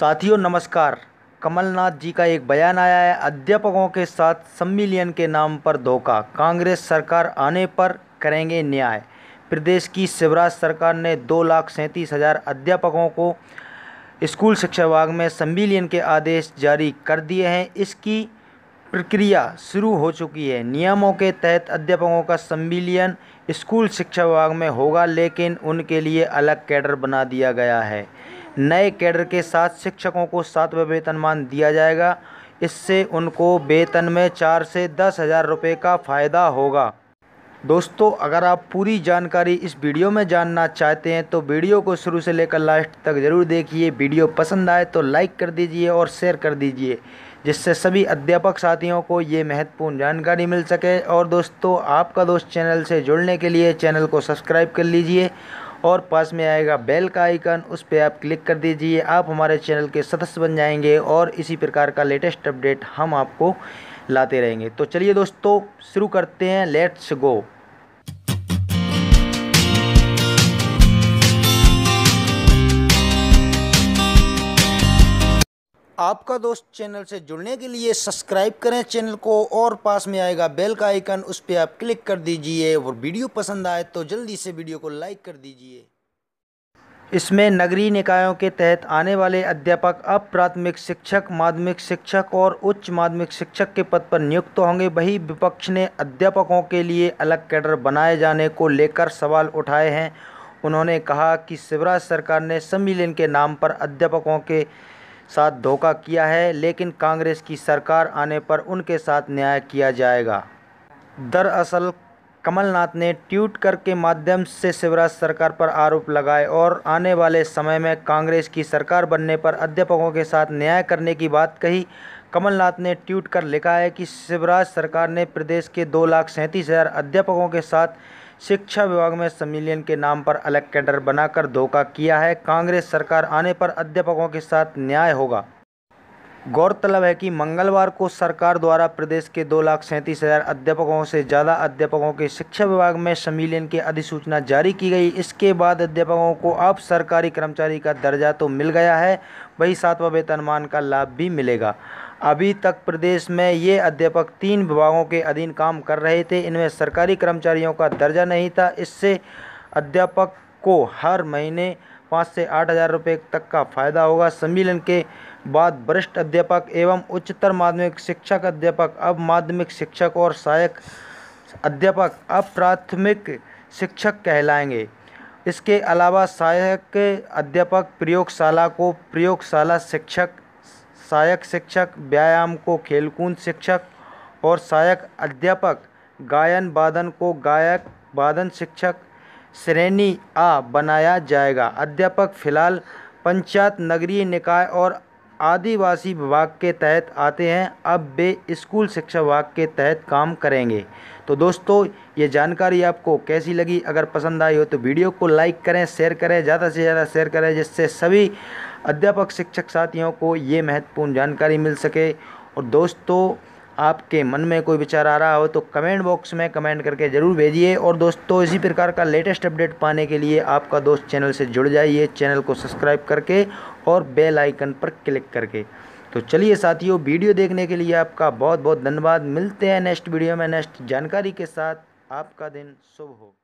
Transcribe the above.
साथियों नमस्कार कमलनाथ जी का एक बयान आया है अध्यापकों के साथ सम्मिलियन के नाम पर धोखा कांग्रेस सरकार आने पर करेंगे न्याय प्रदेश की शिवराज सरकार ने दो लाख सैंतीस हज़ार अध्यापकों को स्कूल शिक्षा विभाग में सम्मिलियन के आदेश जारी कर दिए हैं इसकी प्रक्रिया शुरू हो चुकी है नियमों के तहत अध्यापकों का सम्मिलियन स्कूल शिक्षा विभाग में होगा लेकिन उनके लिए अलग कैडर बना दिया गया है नए कैडर के साथ शिक्षकों को सातवें वेतनमान दिया जाएगा इससे उनको वेतन में चार से दस हज़ार रुपये का फ़ायदा होगा दोस्तों अगर आप पूरी जानकारी इस वीडियो में जानना चाहते हैं तो वीडियो को शुरू से लेकर लास्ट तक ज़रूर देखिए वीडियो पसंद आए तो लाइक कर दीजिए और शेयर कर दीजिए जिससे सभी अध्यापक साथियों को ये महत्वपूर्ण जानकारी मिल सके और दोस्तों आपका दोस्त चैनल से जुड़ने के लिए चैनल को सब्सक्राइब कर लीजिए और पास में आएगा बेल का आइकन उस पर आप क्लिक कर दीजिए आप हमारे चैनल के सदस्य बन जाएंगे और इसी प्रकार का लेटेस्ट अपडेट हम आपको लाते रहेंगे तो चलिए दोस्तों शुरू करते हैं लेट्स गो आपका दोस्त चैनल से जुड़ने के लिए सब्सक्राइब करें चैनल को और पास में आएगा बेल का आइकन उस पर आप क्लिक कर दीजिए और वीडियो पसंद आए तो जल्दी से वीडियो को लाइक कर दीजिए इसमें नगरीय निकायों के तहत आने वाले अध्यापक अब प्राथमिक शिक्षक माध्यमिक शिक्षक और उच्च माध्यमिक शिक्षक के पद पर नियुक्त तो होंगे वही विपक्ष ने अध्यापकों के लिए अलग कैडर बनाए जाने को लेकर सवाल उठाए हैं उन्होंने कहा कि शिवराज सरकार ने सम्मेलन के नाम पर अध्यापकों के साथ धोखा किया है लेकिन कांग्रेस की सरकार आने पर उनके साथ न्याय किया जाएगा दरअसल कमलनाथ ने ट्वीट करके माध्यम से शिवराज सरकार पर आरोप लगाए और आने वाले समय में कांग्रेस की सरकार बनने पर अध्यापकों के साथ न्याय करने की बात कही कमलनाथ ने ट्वीट कर लिखा है कि शिवराज सरकार ने प्रदेश के दो लाख सैंतीस हज़ार अध्यापकों के साथ शिक्षा विभाग में संविलियन के नाम पर अलग कैडर बनाकर धोखा किया है कांग्रेस सरकार आने पर अध्यापकों के साथ न्याय होगा गौरतलब है कि मंगलवार को सरकार द्वारा प्रदेश के दो लाख सैंतीस हज़ार अध्यापकों से ज़्यादा अध्यापकों के शिक्षा विभाग में सम्मिलियन की अधिसूचना जारी की गई इसके बाद अध्यापकों को अब सरकारी कर्मचारी का दर्जा तो मिल गया है वही सातवां वेतनमान का लाभ भी मिलेगा अभी तक प्रदेश में ये अध्यापक तीन विभागों के अधीन काम कर रहे थे इनमें सरकारी कर्मचारियों का दर्जा नहीं था इससे अध्यापक को हर महीने पाँच से आठ हज़ार रुपये तक का फायदा होगा सम्मेलन के बाद वरिष्ठ अध्यापक एवं उच्चतर माध्यमिक शिक्षक अध्यापक अब माध्यमिक शिक्षक और सहायक अध्यापक अब प्राथमिक शिक्षक कहलाएंगे इसके अलावा सहायक अध्यापक प्रयोगशाला को प्रयोगशाला शिक्षक सहायक शिक्षक व्यायाम को खेलकूद शिक्षक और सहायक अध्यापक गायन वादन को गायक वादन शिक्षक श्रेणी आ बनाया जाएगा अध्यापक फ़िलहाल पंचायत नगरीय निकाय और आदिवासी विभाग के तहत आते हैं अब वे स्कूल शिक्षा विभाग के तहत काम करेंगे तो दोस्तों ये जानकारी आपको कैसी लगी अगर पसंद आई हो तो वीडियो को लाइक करें शेयर करें ज़्यादा से ज़्यादा शेयर करें जिससे सभी अध्यापक शिक्षक साथियों को ये महत्वपूर्ण जानकारी मिल सके और दोस्तों आपके मन में कोई विचार आ रहा हो तो कमेंट बॉक्स में कमेंट करके ज़रूर भेजिए और दोस्तों इसी प्रकार का लेटेस्ट अपडेट पाने के लिए आपका दोस्त चैनल से जुड़ जाइए चैनल को सब्सक्राइब करके और बेल आइकन पर क्लिक करके तो चलिए साथियों वीडियो देखने के लिए आपका बहुत बहुत धन्यवाद मिलते हैं नेक्स्ट वीडियो में नेक्स्ट जानकारी के साथ आपका दिन शुभ हो